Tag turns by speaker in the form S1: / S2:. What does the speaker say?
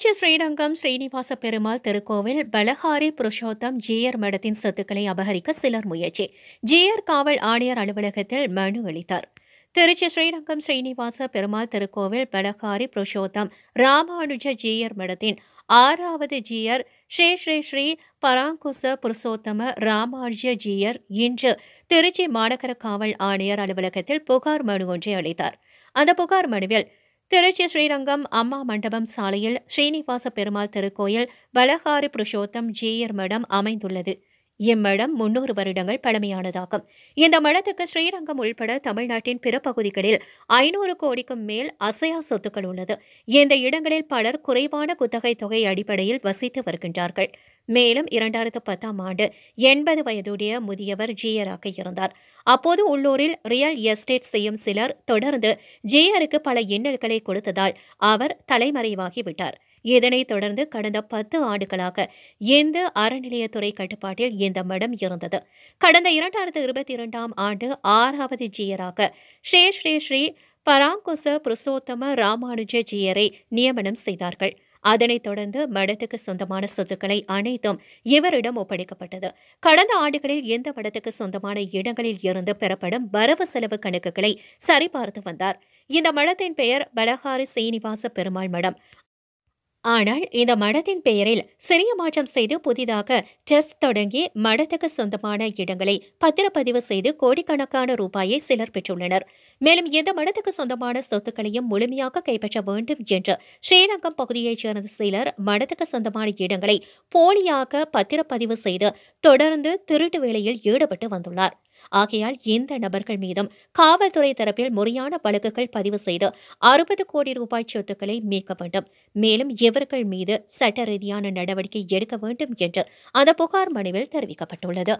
S1: திருச்சி ஸ்ரீரங்கம் ஸ்ரீனிவாச பெருமாள் திருக்கோவில் பலஹாரி புருஷோத்தம் ஜியர் மடத்தின் சொத்துக்களை அபகரிக்க சிலர் முயற்சி ஜியர் காவல் ஆணையர் அலுவலகத்தில் மனு அளித்தார் திருச்சி ஸ்ரீரங்கம் ஸ்ரீனிவாச பெருமாள் திருக்கோவில் பலஹாரி புருஷோத்தம் ராமானுஜ ஜியர் மடத்தின் ஆறாவது ஜியர் ஸ்ரீ ஸ்ரீ ஸ்ரீ பராங்குச புருஷோத்தம ராமானுஜ ஜியர் இன்று திருச்சி மாநகர காவல் ஆணையர் அலுவலகத்தில் புகார் மனு ஒன்றை அளித்தார் அந்த புகார் மனுவில் திருச்சி ஸ்ரீரங்கம் அம்மா மண்டபம் சாலையில் ஸ்ரீனிவாச பெருமாள் திருக்கோயில் பலகாரி புருஷோத்தம் ஜேயர் மடம் அமைந்துள்ளது இம்மடம் முன்னூறு வருடங்கள் பழமையானதாகும் இந்த மடத்துக்கு ஸ்ரீரங்கம் உள்பட தமிழ்நாட்டின் பிற பகுதிகளில் ஐநூறு கோடிக்கும் மேல் அசையா சொத்துக்கள் உள்ளது இந்த இடங்களில் பலர் குறைவான குத்தகை தொகை அடிப்படையில் வசித்து வருகின்றார்கள் மேலும் இரண்டாயிரத்து பத்தாம் ஆண்டு எண்பது வயதுடைய முதியவர் ஜியராக இருந்தார் அப்போது உள்ளூரில் ரியல் எஸ்டேட் செய்யும் சிலர் தொடர்ந்து ஜியருக்கு பல இன்னல்களை கொடுத்ததால் அவர் தலைமறைவாகிவிட்டார் இதனைத் தொடர்ந்து கடந்த பத்து ஆண்டுகளாக இந்த அறநிலையத்துறை கட்டுப்பாட்டில் இந்த மடம் இருந்தது கடந்த இரண்டாயிரத்து இருபத்தி இரண்டாம் ஆண்டு ஆறாவது ஜியராக ஸ்ரீ ஸ்ரீ ஸ்ரீ பராங்குச புருஷோத்தம ராமானுஜ ஜியரை நியமனம் செய்தார்கள் அதனைத் தொடர்ந்து மடத்துக்கு சொந்தமான சொத்துக்களை அனைத்தும் இவரிடம் ஒப்படைக்கப்பட்டது கடந்த ஆண்டுகளில் எந்த மடத்துக்கு சொந்தமான இடங்களில் இருந்து பெறப்படும் வரவு செலவு கணக்குகளை சரிபார்த்து வந்தார் இந்த மடத்தின் பெயர் பலஹாரி சீனிவாச பெருமாள் மடம் ஆனால் இந்த மடத்தின் பெயரில் சிறிய மாற்றம் செய்து புதிதாக டெஸ்ட் தொடங்கி மடத்துக்கு சொந்தமான இடங்களை பத்திரப்பதிவு செய்து கோடிக்கணக்கான ரூபாயை சிலர் பெற்றுள்ளனர் மேலும் இந்த மடத்துக்கு சொந்தமான சொத்துக்களையும் முழுமையாக கைப்பற்ற வேண்டும் என்று ஸ்ரீரங்கம் பகுதியைச் சேர்ந்த சிலர் மடத்துக்கு சொந்தமான இடங்களை போலியாக பத்திரப்பதிவு செய்து தொடர்ந்து திருட்டு வேளையில் ஈடுபட்டு வந்துள்ளார் ஆகையால் இந்த நபர்கள் மீதும் காவல்துறை தரப்பில் முறையான வழக்குகள் பதிவு செய்து அறுபது கோடி ரூபாய் சொத்துக்களை மீட்க வேண்டும் மேலும் இவர்கள் மீது சட்ட ரீதியான நடவடிக்கை எடுக்க வேண்டும் என்று அந்த புகார் மனுவில் தெரிவிக்கப்பட்டுள்ளது